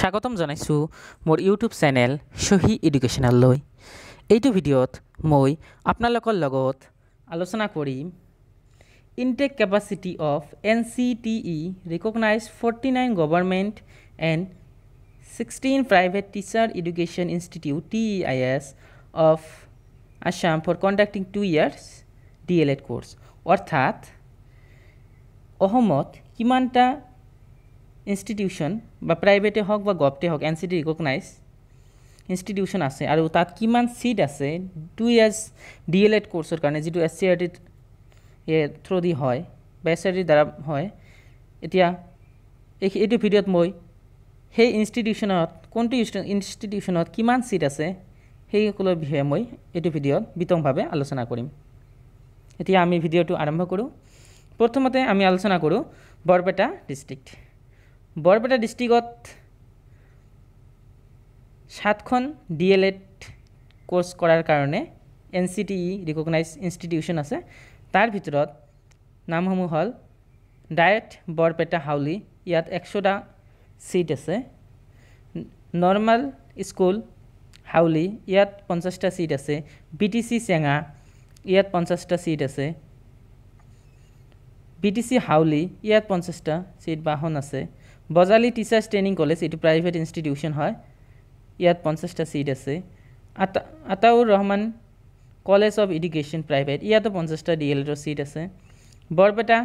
স্বাগতম জনাইছোঁ মোৰ ইউটিউব চেনেল চহী এডুকেশ্যনেললৈ এইটো ভিডিঅ'ত মই আপোনালোকৰ লগত আলোচনা কৰিম intake capacity of N C T E recognise forty nine government and sixteen private teacher education institute T E I S of Assam for conducting two years D L Ed course অৰ্থাৎ অসমত কিমানটা ইনষ্টিটিউশ্যন বা প্ৰাইভেটে হওক বা গভটে হওক N C D recognise institution আছে আৰু তাত কিমান ছিট আছে টু ইয়াৰ্ছ ডি এল এড কৰ্চৰ কাৰণে যিটো এছ চি আৰ টিত থ্ৰ' দি হয় বা এছ চি আৰ টিৰ দ্বাৰা হয় এতিয়া এই এইটো ভিডিঅ'ত মই সেই ইনষ্টিটিউশ্যনত কোনটো ইনষ্টিটিউশ্যনত কিমান ছিট আছে সেইসকলৰ বিষয়ে মই এইটো ভিডিঅ'ত বিতংভাৱে আলোচনা কৰিম এতিয়া আমি ভিডিঅ'টো আৰম্ভ কৰোঁ প্ৰথমতে আমি আলোচনা কৰোঁ বৰপেটা ডিষ্ট্ৰিক্ট বৰপেটা ডিষ্ট্ৰিকত সাতখন ডি এল এড কোৰ্চ কৰাৰ কাৰণে N C T E recognise institution আছে তাৰ ভিতৰত নামসমূহ হ'ল ডায়েট বৰপেটা হাউলি ইয়াত একশটা ছিট আছে নৰ্মেল স্কুল হাউলি ইয়াত পঞ্চাছটা ছিট আছে বি টি চি চেঙা ইয়াত পঞ্চাছটা ছিট আছে বি টি চি হাউলি ইয়াত পঞ্চাছটা ছিট বাহন আছে বজালী টিচাৰ্ছ ট্ৰেইনিং কলেজ এইটো প্ৰাইভেট ইনষ্টিটিউশ্যন হয় ইয়াত পঞ্চাছটা ছিট আছে আটা Ataur Rahman college of education private ইয়াতো পঞ্চাছটা ডি এল এডৰ ছিট আছে Barpeta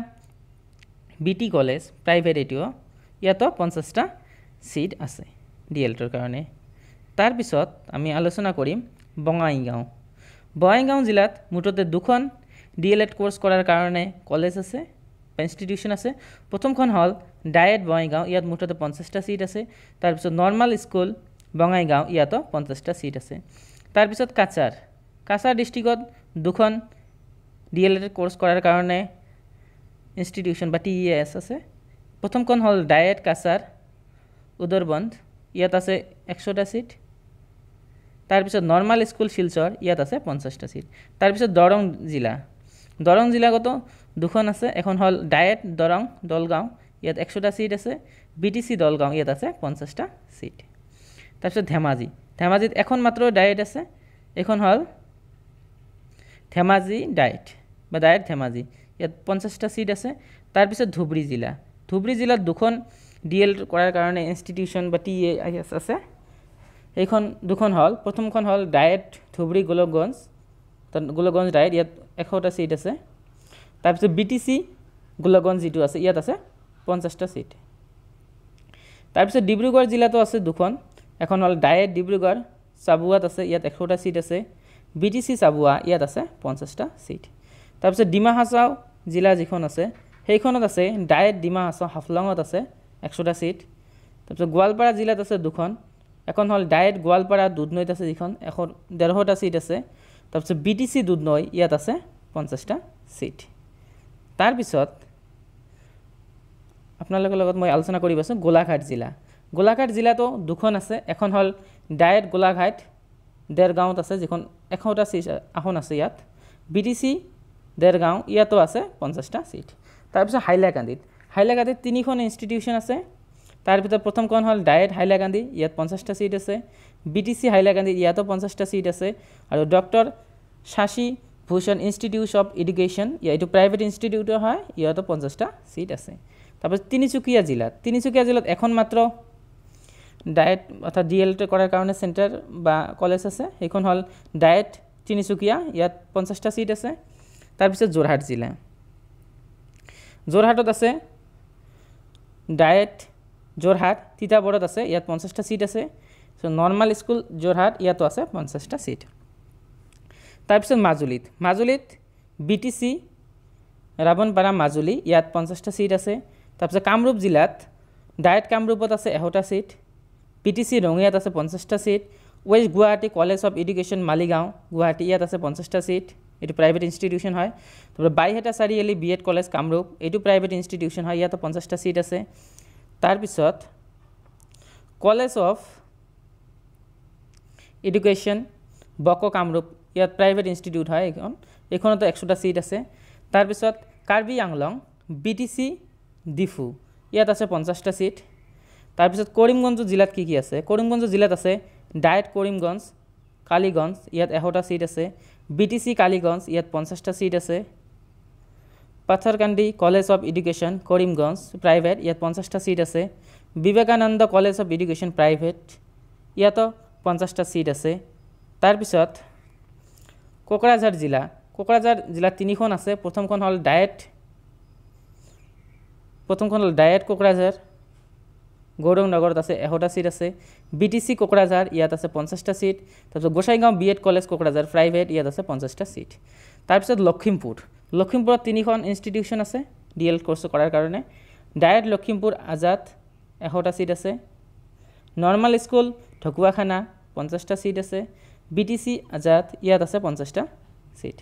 B T college private এইটো ইয়াতো পঞ্চাছটা ছিট আছে ডি এল এডৰ কাৰণে তাৰপিছত আমি আলোচনা কৰিম বঙাইগাঁও বঙাইগাঁও জিলাত মুঠতে দুখন ডি এল এড কোৰ্চ কৰাৰ কাৰণে কলেজ আছে বা ইনষ্টিটিউশ্যন আছে প্ৰথমখন হ'ল ডায়েট বঙাইগাঁও ইয়াত মুঠতে পঞ্চাছটা ছিট আছে তাৰপিছত নৰ্মেল স্কুল বঙাইগাঁও ইয়াতো পঞ্চাছটা ছিট আছে তাৰপিছত কাছাৰ কাছাৰ ডিষ্ট্ৰিক্টত দুখন ডি এল এড কোর্স কৰাৰ কাৰণে ইনষ্টিটিউশ্যন বা টি ই এছ আছে প্ৰথমখন হ'ল ডায়েট কাছাৰ উদৰবন্ধ ইয়াত আছে একশোটা ছিট তাৰপিছত নৰ্মেল স্কুল শিলচৰ ইয়াত আছে পঞ্চাছটা ছিট তাৰপিছত দৰং জিলা দৰং জিলাগতো দুখন আছে এখন হ'ল ডায়েট দৰং দলগাঁও ইয়াত একশোটা ছিট আছে বি টি চি দলগাঁও ইয়াত আছে পঞ্চাছটা ছিট তাৰপিছত ধেমাজি ধেমাজিত এখন মাত্ৰ ডায়েট আছে এইখন হ'ল ধেমাজি ডায়েট বা ডায়েট ধেমাজি ইয়াত পঞ্চাছটা ছিট আছে তাৰপিছত ধুবুৰী জিলা ধুবুৰী জিলাত দুখন ডি এল কৰাৰ কাৰণে ইনষ্টিটিউচন বা টি এ আই এছ আছে সেইখন দুখন হ'ল প্ৰথমখন হ'ল ডায়েট ধুবুৰী গোলকগঞ্জ গোলকগঞ্জ ডায়েট ইয়াত এশটা ছিট আছে তাৰপিছত বি টি চি গোলকগঞ্জ যিটো আছে ইয়াত আছে পঞ্চাছটা ছিট তাৰপিছত ডিব্ৰুগড় জিলাতো আছে দুখন এখন হ'ল ডাইৰেক্ট ডিব্ৰুগড় চাবুৱাত আছে ইয়াত এশটা ছিট আছে বি টি চি চাবুৱা ইয়াত আছে পঞ্চাছটা ছিট তাৰপিছত ডিমা হাছাও জিলা যিখন আছে সেইখনত আছে ডাইৰেক্ট ডিমা হাছাও হাফলঙত আছে এশটা ছিট তাৰপিছত গোৱালপাৰা জিলাত আছে দুখন এখন হ'ল ডাইৰেক্ট গোৱালপাৰা দুধনৈত আছে যিখন এশ ডেৰশটা ছিট আছে তাৰপিছত বি টি চি দুধনৈ ইয়াত আছে পঞ্চাছটা ছিট তাৰপিছত আপোনালোকৰ লগত মই আলোচনা কৰিব আছোঁ গোলাঘাট জিলা গোলাঘাট জিলাতো দুখন আছে এখন হ'ল ডায়েট গোলাঘাট দেৰগাঁৱত আছে যিখন এশটা ছিট আসন আছে ইয়াত বি টি চি দেৰগাঁও ইয়াতো আছে পঞ্চাছটা ছিট তাৰপিছত হাইলাকান্দিত হাইলাকান্দিত তিনিখন ইনষ্টিটিউশ্যন আছে তাৰ ভিতৰত প্ৰথমখন হ'ল ডায়েট হাইলাকান্দি ইয়াত পঞ্চাছটা ছিট আছে বি টি চি হাইলাকান্দি ইয়াতো পঞ্চাছটা ছিট আছে আৰু doctor Shashi Bhushan institute of education ইয়াত এইটো প্ৰাইভেট ইনষ্টিটিউটৰ হয় ইয়াতো পঞ্চাছটা ছিট আছে তাৰপৰ তিনিচুকীয়া জিলাত তিনিচুকীয়া জিলাত এখন মাত্ৰ ডায়েট অৰ্থাৎ ডি এল কৰাৰ কাৰণে চেণ্টাৰ বা কলেজ আছে সেইখন হল ডায়েট তিনিচুকীয়া ইয়াত পঞ্চাছটা সিট আছে তাৰপিছত যোৰহাট জিলা যোৰহাটত আছে ডায়েট যোৰহাট তিতাবৰত আছে ইয়াত পঞ্চাছটা সিট আছে সো নৰ্মাল স্কুল যোৰহাট ইয়াতো আছে পঞ্চাছটা সিট তাৰপিছত মাজুলীত মাজুলীত B T C Rawanpara Majuli ইয়াত পঞ্চাছটা সিট আছে তাৰপিছত কামৰূপ জিলাত ডায়েট কামৰূপত আছে এশটা ছিট পি টি চি ৰঙিয়াত আছে পঞ্চাছটা seat west Guwahati college of education Maligaon Guwahati ইয়াত আছে পঞ্চাছটা ছিট এইটো প্ৰাইভেট ইনষ্টিটিউশ্যন হয় তাৰপৰা Baihata Chariali B Ed college Kamrup এইটো প্ৰাইভেট ইনষ্টিটিউশ্যন হয় ইয়াতো পঞ্চাছটা ছিট আছে তাৰপিছত কলেজ অফ এডুকেশ্যন বক কামৰূপ ইয়াত প্ৰাইভেট ইনষ্টিটিউট হয় এইখন এইখনতো এশটা ছিট আছে তাৰপিছত Karbi Anglong B T C Diphu ইয়াত আছে পঞ্চাছটা ছিট তাৰপিছত কৰিমগঞ্জ জিলাত কি কি আছে কৰিমগঞ্জ জিলাত আছে ডায়েট কৰিমগঞ্জ কালিগঞ্জ ইয়াত এশটা ছিট আছে বি টি চি কালিগঞ্জ ইয়াত পঞ্চাছটা ছিট আছে Patharkandi college of education Karimganj private ইয়াত পঞ্চাছটা ছিট আছে Vivekananda college of education private ইয়াতো পঞ্চাছটা ছিট আছে তাৰপিছত কোকৰাঝাৰ জিলা কোকৰাঝাৰ জিলাত তিনিখন আছে প্ৰথমখন হ'ল ডায়েট প্ৰথমখন হ'ল ডায়েট কোকৰাঝাৰ গৌৰং নগৰত আছে এশটা ছিট আছে বি টি চি কোকৰাঝাৰ ইয়াত আছে পঞ্চাছটা ছিট তাৰপিছত Gossaigaon B Ed college Kokrajhar private ইয়াত আছে পঞ্চাছটা ছিট তাৰপিছত লখিমপুৰ লখিমপুৰত তিনিখন ইনষ্টিটিউশ্যন আছে ডি এল কৰ্চ কৰাৰ কাৰণে ডায়েট লখিমপুৰ আজাদ এশটা ছিট আছে নৰ্মেল স্কুল ঢকুৱাখানা পঞ্চাছটা ছিট আছে বি টি চি আজাদ ইয়াত আছে পঞ্চাছটা ছিট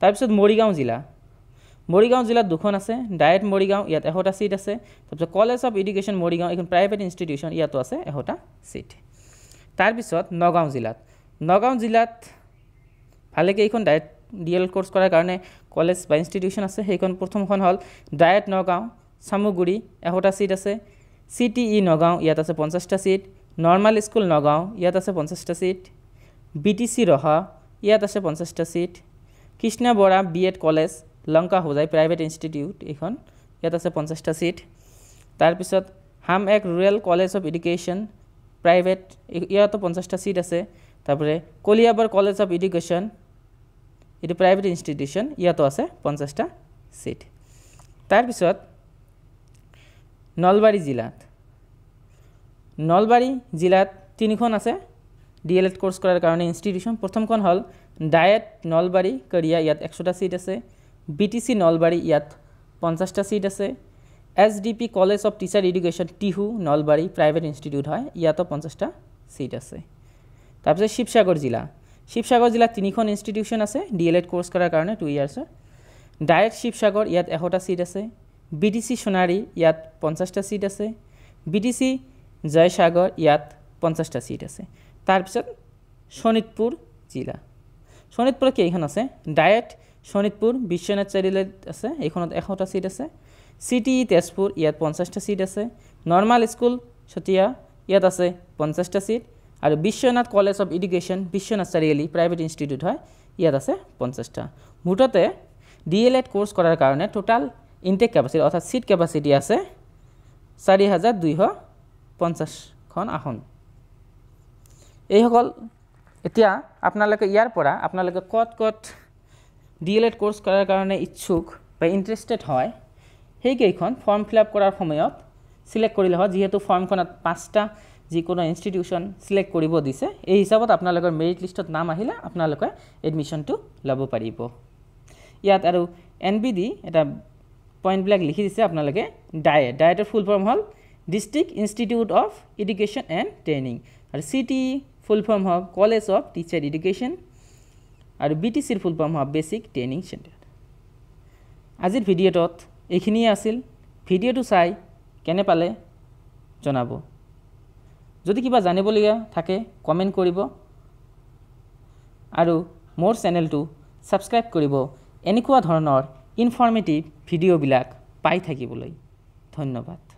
তাৰপিছত মৰিগাঁও জিলা মৰিগাঁও জিলাত দুখন আছে ডায়েট মৰিগাঁও ইয়াত এশটা ছিট আছে তাৰপিছত কলেজ অফ এডুকেশ্যন মৰিগাঁও এইখন প্ৰাইভেট ইনষ্টিটিউচন ইয়াতো আছে এশটা ছিট তাৰপিছত নগাঁও জিলাত নগাঁও জিলাত ভালেকেইখন ডায়েট ডি এল কোৰ্চ কৰাৰ কাৰণে কলেজ বা ইনষ্টিটিউচন আছে সেইখন প্ৰথমখন হ'ল ডায়েট নগাঁও চামুগুৰি এশটা ছিট আছে চি টি ই নগাঁও ইয়াত আছে পঞ্চাছটা ছিট নৰ্মেল স্কুল নগাঁও ইয়াত আছে পঞ্চাছটা seat B T C Raha ইয়াত আছে পঞ্চাছটা seat Krishna Bora B Ed college Lanka Hojai private institute এইখন ইয়াত আছে পঞ্চাছটা ছিট তাৰপিছত হাম এক rural college of education private ইয়াতো পঞ্চাছটা ছিট আছে তাৰপৰা কলিয়াবৰ কলেজ অফ এডুকেশ্যন এইটো প্ৰাইভেট ইনষ্টিটিউশ্যন ইয়াতো আছে পঞ্চাছটা ছিট তাৰপিছত নলবাৰী জিলাত নলবাৰী জিলাত তিনিখন আছে ডি এল এড কৰ্চ কৰাৰ কাৰণে ইনষ্টিটিউশ্যন প্ৰথমখন হ'ল ডায়েট নলবাৰী কৰিয়া ইয়াত এশটা ছিট আছে বিটিসি নলবাৰী ইয়াত পঞ্চাছটা ছিট আছে S D P college of teacher education Tihu Nalbari private institute হয় ইয়াতো পঞ্চাছটা ছিট আছে তাৰপিছত শিৱসাগৰ জিলা শিৱসাগৰ জিলাত তিনিখন ইনষ্টিটিউশ্যন আছে ডি এল এড কোৰ্চ কৰাৰ কাৰণে টু ইয়াৰ্ছৰ ডাইৰেক্ট শিৱসাগৰ ইয়াত এশটা ছিট আছে বি টি চি সোণাৰী ইয়াত পঞ্চাছটা ছিট আছে বি টি চি জয়সাগৰ ইয়াত পঞ্চাছটা ছিট আছে তাৰপিছত শোণিতপুৰ জিলা শোণিতপুৰত কেইখন আছে ডাইৰেক্ট শোণিতপুৰ বিশ্বনাথ চাৰিআলিত আছে এইখনত এশটা সিট আছে চি টি ই তেজপুৰ ইয়াত পঞ্চাছটা সিট আছে নৰ্মাল স্কুল চতিয়া ইয়াত আছে পঞ্চাছটা সিট আৰু Biswanath college of education Biswanath Chariali private institute হয় ইয়াত আছে পঞ্চাছটা মুঠতে ডি এল এড ক'ৰ্চ কৰাৰ কাৰণে টোটাল ইনটেক কেপাচিটি অৰ্থাৎ সিট কেপাচিটি আছে চাৰি হাজাৰ দুইশ পঞ্চাছখন আসন এইসকল এতিয়া আপোনালোকে ইয়াৰ পৰা আপোনালোকে কত কত ডিএলএড কোর্স করার কারণে ইচ্ছুক বা ইন্টারেস্টেড হয় সেইকেইখন ফর্ম ফিল আপ করার সময়ত সিলেক্ট করলে হয় যেহেতু ফর্মখন পাঁচটা যিকোনো ইনস্টিটিউশন সিলেক্ট করব দিছে এই হিসাবত আপনার মেরিট লিষ্টত নাম আহিলে আপনার এডমিশনটো লব পাৰিব ইয়াত আৰু এন বি ডি এটা পইণ্টবিল লিখি দিছে আপনার ডায়ে ডায়েটের ফুল ফর্ম হল district institute of education and training আর সিটি ফুল ফর্ম হল কলেজ অফ টিচার এডুকেশন আৰু বি টি চিৰ ফুলপাম হোৱা বেচিক ট্ৰেইনিং চেণ্টাৰ আজিৰ ভিডিঅ'টোত এইখিনিয়ে আছিল ভিডিঅ'টো চাই কেনে পালে জনাব যদি কিবা জানিবলগীয়া থাকে কমেণ্ট কৰিব আৰু মোৰ চেনেলটো ছাবস্ক্ৰাইব কৰিব এনেকুৱা ধৰণৰ ইনফৰ্মেটিভ ভিডিঅ'বিলাক পাই থাকিবলৈ ধন্যবাদ